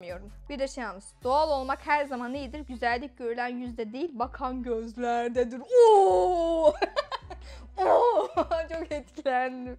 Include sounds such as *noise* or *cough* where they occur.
bilmiyorum. Bir de şey almış. Doğal olmak her zaman iyidir. Güzellik görülen yüzde değil, bakan gözlerdedir. Oo! *laughs* Oo! *laughs* Çok etkilendim.